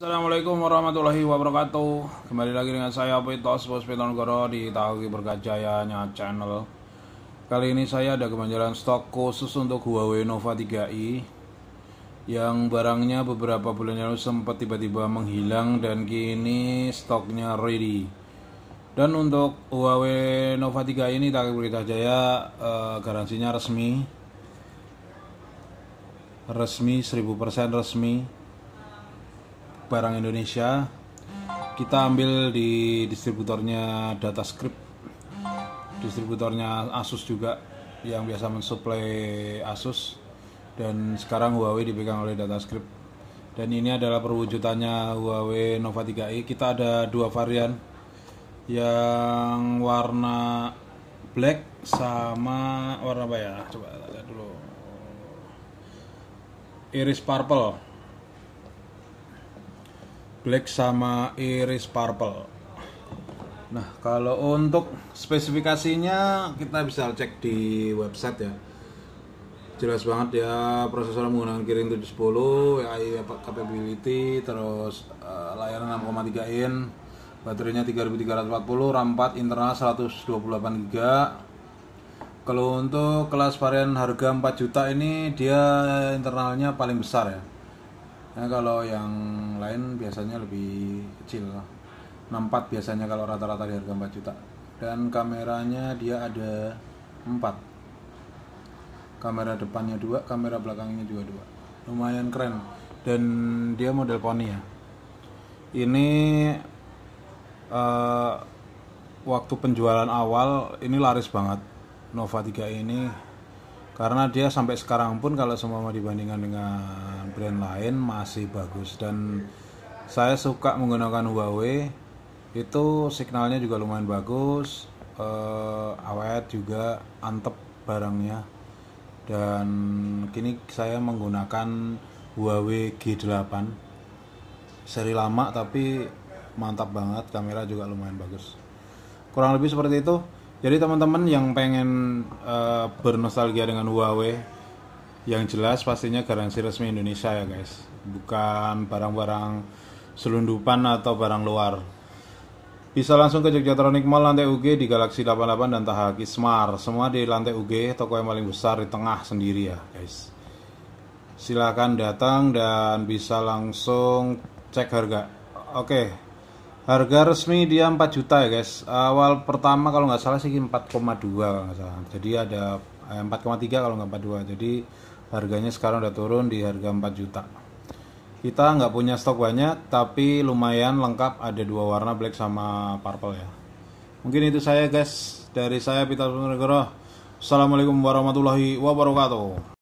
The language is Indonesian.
Assalamualaikum warahmatullahi wabarakatuh Kembali lagi dengan saya Pitos Bos Pitonegoro di Tahu Bergajayanya Channel Kali ini saya ada kemanjalan stok khusus untuk Huawei Nova 3i Yang barangnya beberapa bulan lalu sempat tiba-tiba menghilang dan kini stoknya ready Dan untuk Huawei Nova 3 i ini Tahu Bergajaya eh, garansinya resmi Resmi 1000% resmi barang Indonesia kita ambil di distributornya Datascript distributornya Asus juga yang biasa mensuplai Asus dan sekarang Huawei dipegang oleh Datascript dan ini adalah perwujudannya Huawei Nova 3i kita ada dua varian yang warna black sama warna apa ya coba lihat dulu iris purple black sama iris purple nah kalau untuk spesifikasinya kita bisa cek di website ya jelas banget ya prosesor menggunakan Kirin 710 AI capability terus uh, layar 6,3 in baterainya 3340 RAM 4 internal 128 GB kalau untuk kelas varian harga 4 juta ini dia internalnya paling besar ya nah kalau yang lain biasanya lebih kecil 64 biasanya kalau rata-rata di harga 4 juta dan kameranya dia ada 4 kamera depannya dua kamera belakangnya juga dua lumayan keren dan dia model poni ya ini uh, waktu penjualan awal ini laris banget Nova 3 ini karena dia sampai sekarang pun kalau semua dibandingkan dengan brand lain masih bagus dan saya suka menggunakan Huawei itu signalnya juga lumayan bagus eh, awet juga antep barangnya dan kini saya menggunakan Huawei G8 seri lama tapi mantap banget kamera juga lumayan bagus kurang lebih seperti itu jadi teman-teman yang pengen uh, bernostalgia dengan Huawei, yang jelas pastinya garansi resmi Indonesia ya guys, bukan barang-barang selundupan atau barang luar. Bisa langsung ke Jogja Jogjatronic Mall lantai UG di Galaxy 88 dan Tahaki Smart. Semua di lantai UG, toko yang paling besar di tengah sendiri ya guys. Silahkan datang dan bisa langsung cek harga. Oke, okay. Harga resmi dia 4 juta ya guys. Awal pertama kalau nggak salah sih 4,2 kalau nggak salah. Jadi ada 4,3 eh, kalau nggak 42. Jadi harganya sekarang udah turun di harga 4 juta. Kita nggak punya stok banyak, tapi lumayan lengkap. Ada dua warna black sama purple ya. Mungkin itu saya guys dari saya Pita Sumregoro. Assalamualaikum warahmatullahi wabarakatuh.